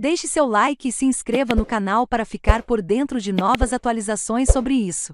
Deixe seu like e se inscreva no canal para ficar por dentro de novas atualizações sobre isso.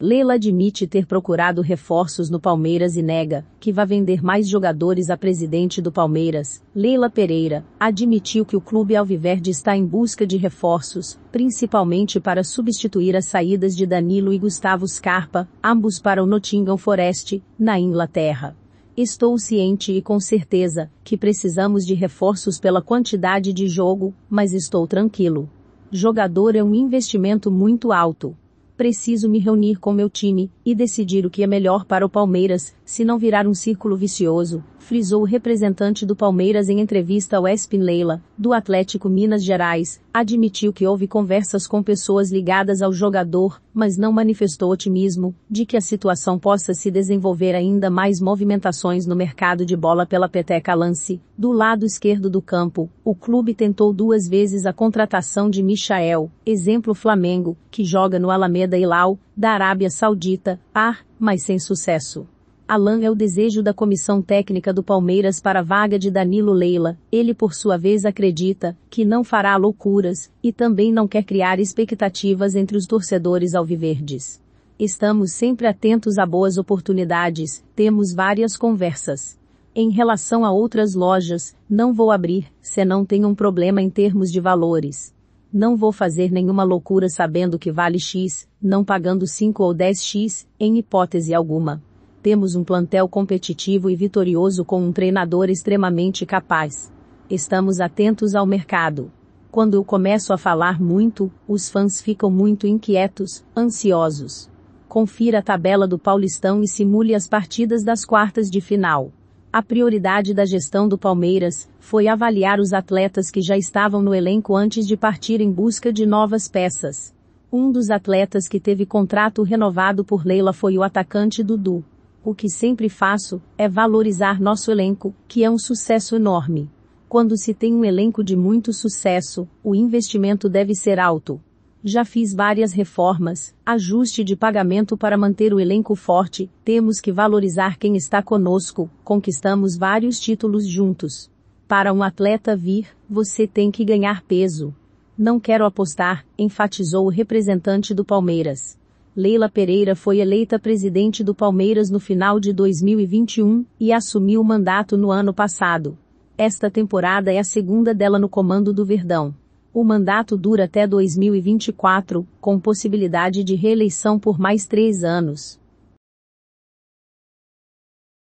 Leila admite ter procurado reforços no Palmeiras e nega que vá vender mais jogadores a presidente do Palmeiras, Leila Pereira, admitiu que o clube alviverde está em busca de reforços, principalmente para substituir as saídas de Danilo e Gustavo Scarpa, ambos para o Nottingham Forest, na Inglaterra. Estou ciente e com certeza que precisamos de reforços pela quantidade de jogo, mas estou tranquilo. Jogador é um investimento muito alto. Preciso me reunir com meu time e decidir o que é melhor para o Palmeiras, se não virar um círculo vicioso, frisou o representante do Palmeiras em entrevista ao Espin Leila, do Atlético Minas Gerais, admitiu que houve conversas com pessoas ligadas ao jogador, mas não manifestou otimismo de que a situação possa se desenvolver ainda mais movimentações no mercado de bola pela peteca lance. Do lado esquerdo do campo, o clube tentou duas vezes a contratação de Michael, exemplo Flamengo, que joga no Alameda Hilal, da Arábia Saudita, par, mas sem sucesso. Alan é o desejo da comissão técnica do Palmeiras para a vaga de Danilo Leila. Ele, por sua vez, acredita que não fará loucuras e também não quer criar expectativas entre os torcedores alviverdes. Estamos sempre atentos a boas oportunidades, temos várias conversas. Em relação a outras lojas, não vou abrir, se não tem um problema em termos de valores. Não vou fazer nenhuma loucura sabendo que vale X, não pagando 5 ou 10X, em hipótese alguma temos um plantel competitivo e vitorioso com um treinador extremamente capaz. Estamos atentos ao mercado. Quando eu começo a falar muito, os fãs ficam muito inquietos, ansiosos. Confira a tabela do Paulistão e simule as partidas das quartas de final. A prioridade da gestão do Palmeiras foi avaliar os atletas que já estavam no elenco antes de partir em busca de novas peças. Um dos atletas que teve contrato renovado por Leila foi o atacante Dudu. O que sempre faço é valorizar nosso elenco, que é um sucesso enorme. Quando se tem um elenco de muito sucesso, o investimento deve ser alto. Já fiz várias reformas, ajuste de pagamento para manter o elenco forte, temos que valorizar quem está conosco, conquistamos vários títulos juntos. Para um atleta vir, você tem que ganhar peso. Não quero apostar, enfatizou o representante do Palmeiras. Leila Pereira foi eleita presidente do Palmeiras no final de 2021 e assumiu o mandato no ano passado. Esta temporada é a segunda dela no comando do Verdão. O mandato dura até 2024, com possibilidade de reeleição por mais três anos.